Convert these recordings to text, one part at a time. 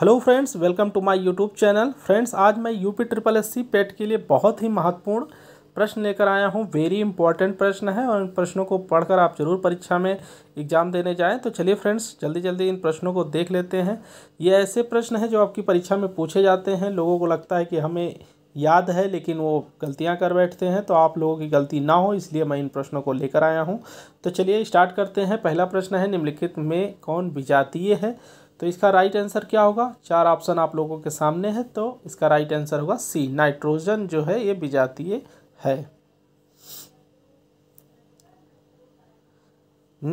hello friends welcome to my YouTube channel friends आज मैं UP triple S C PET के लिए बहुत ही महत्वपूर्ण प्रश्न लेकर आया हूँ वेरी इंपॉर्टेंट प्रश्न है और इन प्रश्नों को पढ़कर आप जरूर परीक्षा में एग्जाम देने जाएं तो चलिए फ्रेंड्स जल्दी जल्दी इन प्रश्नों को देख लेते हैं ये ऐसे प्रश्न हैं जो आपकी परीक्षा में पूछे जाते हैं लोगों को लगता है कि हमें याद है लेकिन वो गलतियाँ कर बैठते हैं तो आप लोगों की गलती ना हो इसलिए मैं इन प्रश्नों को लेकर आया हूँ तो चलिए स्टार्ट करते हैं पहला प्रश्न है निम्नलिखित में कौन विजातीय है तो इसका राइट आंसर क्या होगा चार ऑप्शन आप लोगों के सामने है तो इसका राइट आंसर होगा सी नाइट्रोजन जो है ये विजातीय है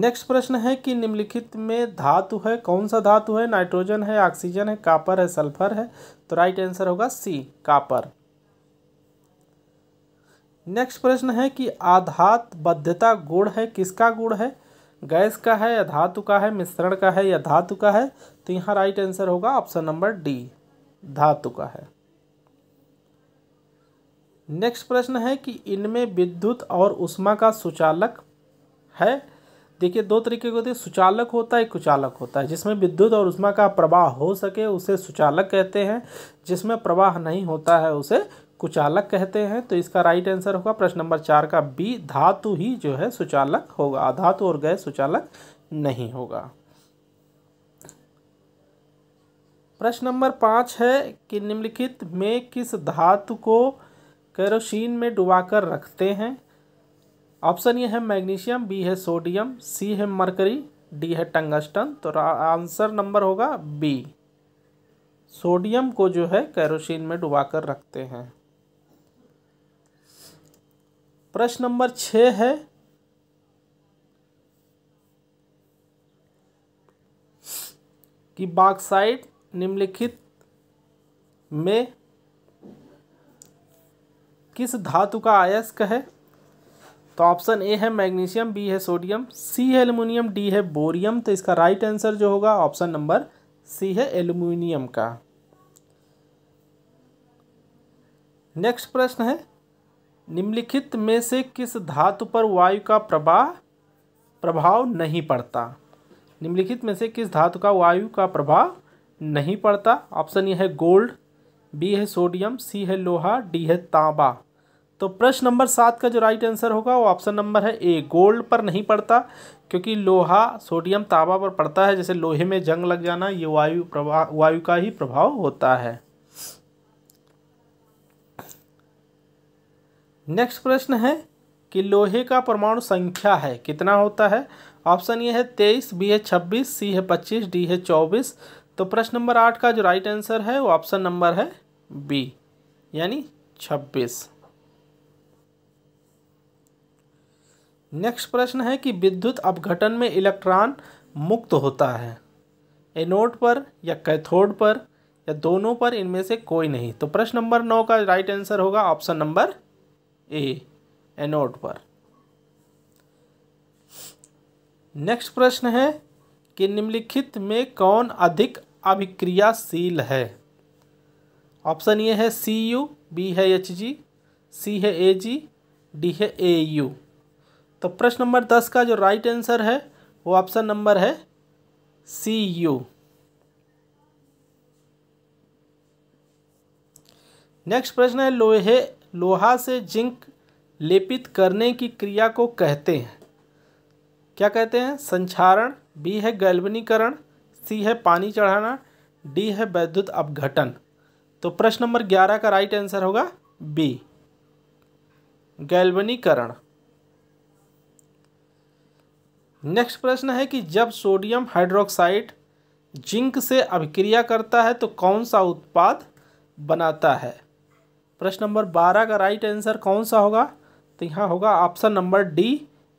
नेक्स्ट प्रश्न है कि निम्नलिखित में धातु है कौन सा धातु है नाइट्रोजन है ऑक्सीजन है कापर है सल्फर है तो राइट आंसर होगा सी कापर नेक्स्ट प्रश्न है कि आधात बद्धता गुण है किसका गुण है गैस का है या धातु का है मिश्रण का है या धातु का है तो यहाँ राइट आंसर होगा ऑप्शन नंबर डी धातु का है नेक्स्ट प्रश्न है कि इनमें विद्युत और उष्मा का सुचालक है देखिए दो तरीके के होते हैं सुचालक होता है कुचालक होता है जिसमें विद्युत और उष्मा का प्रवाह हो सके उसे सुचालक कहते हैं जिसमें प्रवाह नहीं होता है उसे कुचालक कहते हैं तो इसका राइट आंसर होगा प्रश्न नंबर चार का बी धातु ही जो है सुचालक होगा अधातु और गैस सुचालक नहीं होगा प्रश्न नंबर पाँच है कि निम्नलिखित में किस धातु को कैरोसिन में डुबाकर रखते हैं ऑप्शन ये है मैग्नीशियम बी है सोडियम सी है मरकरी डी है टंगस्टन तो आंसर नंबर होगा बी सोडियम को जो है कैरोसिन में डुबाकर रखते हैं प्रश्न नंबर छ है कि बागसाइड निम्नलिखित में किस धातु का आयस्क है तो ऑप्शन ए है मैग्नीशियम बी है सोडियम सी है एल्यूमिनियम डी है बोरियम तो इसका राइट आंसर जो होगा ऑप्शन नंबर सी है एल्यूमिनियम का नेक्स्ट प्रश्न है निम्नलिखित में से किस धातु पर वायु का प्रवाह प्रभाव नहीं पड़ता निम्नलिखित में से किस धातु का वायु का प्रभाव नहीं पड़ता ऑप्शन ये है गोल्ड बी है सोडियम सी है लोहा डी है तांबा तो प्रश्न नंबर सात का जो राइट आंसर होगा वो ऑप्शन नंबर है ए गोल्ड पर नहीं पड़ता क्योंकि लोहा सोडियम तांबा पर पड़ता है जैसे लोहे में जंग लग जाना ये वायु प्रभाव वायु का ही प्रभाव होता है नेक्स्ट प्रश्न है कि लोहे का परमाणु संख्या है कितना होता है ऑप्शन ये है तेईस बी है छब्बीस सी है पच्चीस डी है चौबीस तो प्रश्न नंबर आठ का जो राइट आंसर है वो ऑप्शन नंबर है बी यानी छब्बीस नेक्स्ट प्रश्न है कि विद्युत अपघटन में इलेक्ट्रॉन मुक्त होता है एनोड पर या कैथोड पर या दोनों पर इनमें से कोई नहीं तो प्रश्न नंबर नौ का राइट आंसर होगा ऑप्शन नंबर ए एनोड पर नेक्स्ट प्रश्न है कि निम्नलिखित में कौन अधिक अभिक्रियाशील है ऑप्शन ये है सी यू बी है एच जी सी है ए जी डी है ए यू तो प्रश्न नंबर दस का जो राइट आंसर है वो ऑप्शन नंबर है सी यू नेक्स्ट प्रश्न है लोहे लोहा से जिंक लेपित करने की क्रिया को कहते हैं क्या कहते हैं संचारण बी है गैल्वनीकरण सी है पानी चढ़ाना डी है वैद्युत अपघटन तो प्रश्न नंबर ग्यारह का राइट आंसर होगा बी गैल्वनीकरण नेक्स्ट प्रश्न है कि जब सोडियम हाइड्रोक्साइड जिंक से अभिक्रिया करता है तो कौन सा उत्पाद बनाता है प्रश्न नंबर बारह का राइट आंसर कौन सा होगा तो यहाँ होगा option number D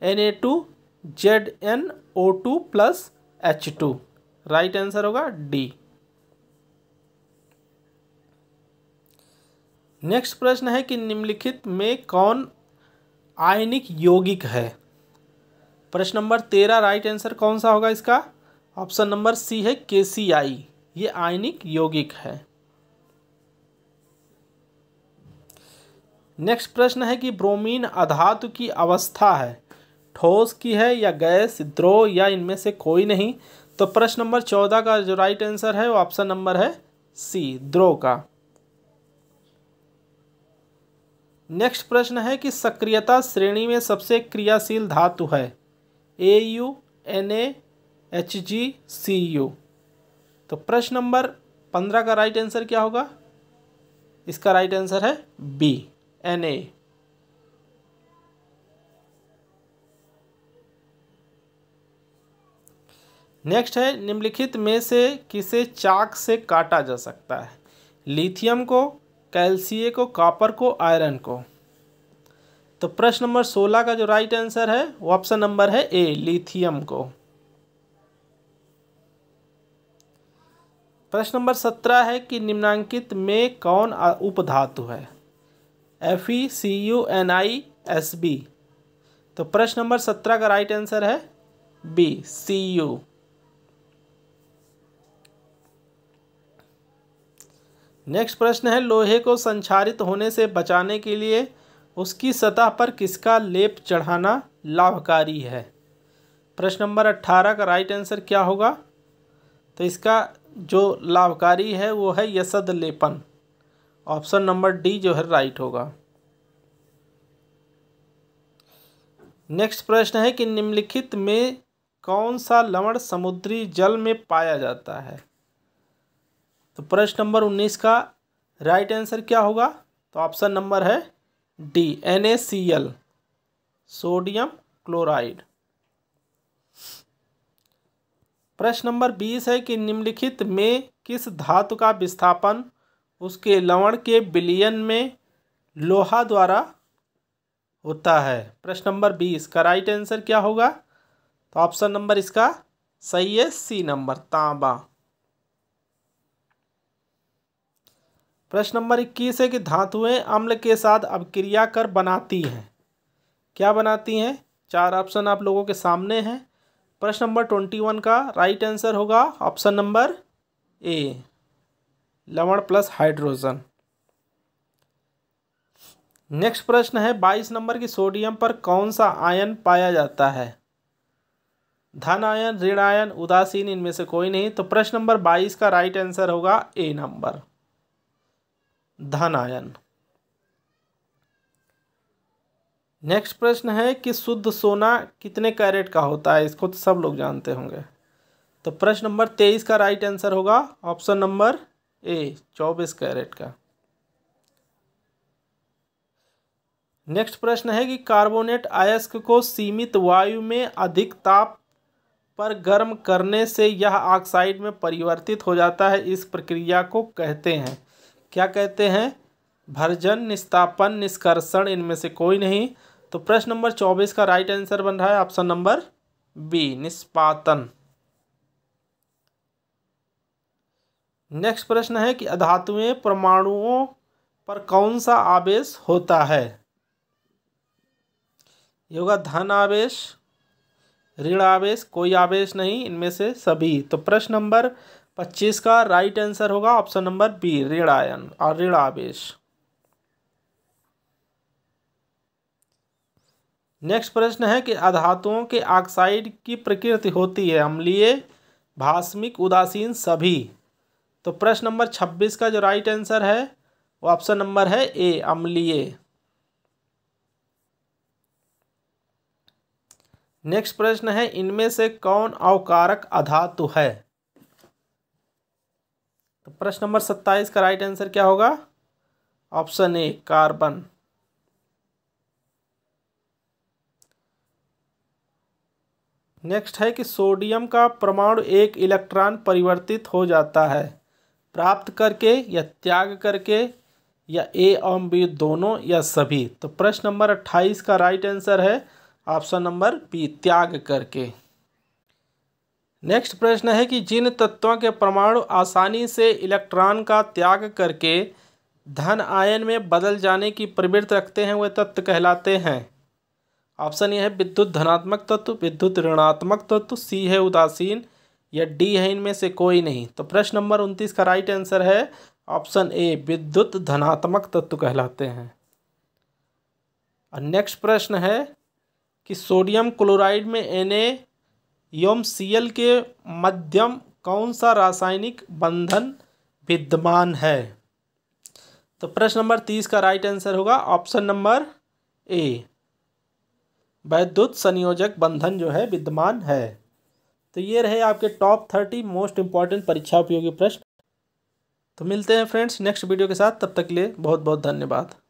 N A two Z N O two plus H two right answer होगा डी नेक्स्ट प्रश्न है कि निम्नलिखित में कौन आयनिक यौगिक है प्रश्न नंबर तेरह राइट आंसर कौन सा होगा इसका ऑप्शन नंबर सी है के सी आई ये आयनिक यौगिक है नेक्स्ट प्रश्न है कि ब्रोमीन अधातु की अवस्था है ठोस की है या गैस द्रोह या इनमें से कोई नहीं तो प्रश्न नंबर चौदह का जो राइट आंसर है वो ऑप्शन नंबर है सी द्रो का नेक्स्ट प्रश्न है कि सक्रियता श्रेणी में सबसे क्रियाशील धातु है A U N A H G C U तो प्रश्न नंबर पंद्रह का राइट आंसर क्या होगा इसका राइट आंसर है बी एन ए नेक्स्ट है निम्नलिखित में से किसे चाक से काटा जा सकता है लिथियम को कैल्सिये को कॉपर को आयरन को तो प्रश्न नंबर सोलह का जो राइट आंसर है वो ऑप्शन नंबर है ए लिथियम को प्रश्न नंबर सत्रह है कि निम्नांकित में कौन उपधातु है F E C U N I S B तो प्रश्न नंबर सत्रह का राइट आंसर है बी सी यू नेक्स्ट प्रश्न है लोहे को संचारित होने से बचाने के लिए उसकी सतह पर किसका लेप चढ़ाना लाभकारी है प्रश्न नंबर अट्ठारह का राइट आंसर क्या होगा तो इसका जो लाभकारी है वो है यसद लेपन ऑप्शन नंबर डी जो है राइट होगा नेक्स्ट प्रश्न है कि निम्नलिखित में कौन सा लवण समुद्री जल में पाया जाता है तो प्रश्न नंबर उन्नीस का राइट आंसर क्या होगा तो ऑप्शन नंबर है D N A C L sodium chloride प्रश्न नंबर बीस है कि निम्नलिखित में किस धातु का विस्थापन उसके लवण के बिलियन में लोहा द्वारा होता है प्रश्न नंबर बीस का राइट आंसर क्या होगा तो ऑप्शन नंबर इसका सही है सी नंबर तांबा प्रश्न नंबर इक्कीस है कि धातुएं अम्ल के साथ अभिक्रिया कर बनाती हैं क्या बनाती हैं चार ऑप्शन आप लोगों के सामने हैं प्रश्न नंबर ट्वेंटी वन का राइट आंसर होगा ऑप्शन नंबर ए लवण प्लस हाइड्रोजन नेक्स्ट प्रश्न है बाईस नंबर की सोडियम पर कौन सा आयन पाया जाता है धन आयन ऋण आयन उदासीन इनमें से कोई नहीं तो प्रश्न नंबर बाईस का राइट आंसर होगा ए नंबर धन आयन नेक्स्ट प्रश्न है कि शुद्ध सोना कितने कैरेट का होता है इसको तो सब लोग जानते होंगे तो प्रश्न नंबर तेईस का राइट आंसर होगा ऑप्शन नंबर ए चौबीस कैरेट का नेक्स्ट प्रश्न है कि कार्बोनेट आयस्क को सीमित वायु में अधिक ताप पर गर्म करने से यह ऑक्साइड में परिवर्तित हो जाता है इस प्रक्रिया को कहते हैं क्या कहते हैं भर्जन निस्तापन निष्कर्षण इनमें से कोई नहीं तो प्रश्न नंबर चौबीस का राइट आंसर बन रहा है ऑप्शन नंबर बी निष्पातन नेक्स्ट प्रश्न है कि अधातुएं परमाणुओं पर कौन सा आवेश होता है ये होगा धन आवेश ऋण आवेश कोई आवेश नहीं इनमें से सभी तो प्रश्न नंबर पच्चीस का राइट आंसर होगा ऑप्शन नंबर बी ऋण आयन और ऋण आवेश नेक्स्ट प्रश्न है कि अधातुओं के ऑक्साइड की प्रकृति होती है अम्लीय भास्मिक उदासीन सभी तो प्रश्न नंबर छब्बीस का जो राइट आंसर है वो ऑप्शन नंबर है ए अम्लीय नेक्स्ट प्रश्न है इनमें से कौन अवकारक अधातु है तो प्रश्न नंबर सत्ताईस का राइट आंसर क्या होगा ऑप्शन ए कार्बन नेक्स्ट है कि सोडियम का परमाणु एक इलेक्ट्रॉन परिवर्तित हो जाता है प्राप्त करके या त्याग करके या ए और बी दोनों या सभी तो प्रश्न नंबर अट्ठाईस का राइट आंसर है ऑप्शन नंबर बी त्याग करके नेक्स्ट प्रश्न है कि जिन तत्वों के परमाणु आसानी से इलेक्ट्रॉन का त्याग करके धन आयन में बदल जाने की प्रवृत्ति रखते हैं वे तत्व कहलाते हैं ऑप्शन ये है विद्युत धनात्मक तत्व विद्युत ऋणात्मक तत्व सी है उदासीन या डी है इनमें से कोई नहीं तो प्रश्न नंबर उनतीस का राइट आंसर है ऑप्शन ए विद्युत धनात्मक तत्व कहलाते हैं और नेक्स्ट प्रश्न है कि सोडियम क्लोराइड में एन एवं सी के मध्यम कौन सा रासायनिक बंधन विद्यमान है तो प्रश्न नंबर तीस का राइट आंसर होगा ऑप्शन नंबर ए वैद्युत संयोजक बंधन जो है विद्यमान है तो ये रहे आपके टॉप थर्टी मोस्ट इंपॉर्टेंट परीक्षा उपयोगी प्रश्न तो मिलते हैं फ्रेंड्स नेक्स्ट वीडियो के साथ तब तक के लिए बहुत बहुत धन्यवाद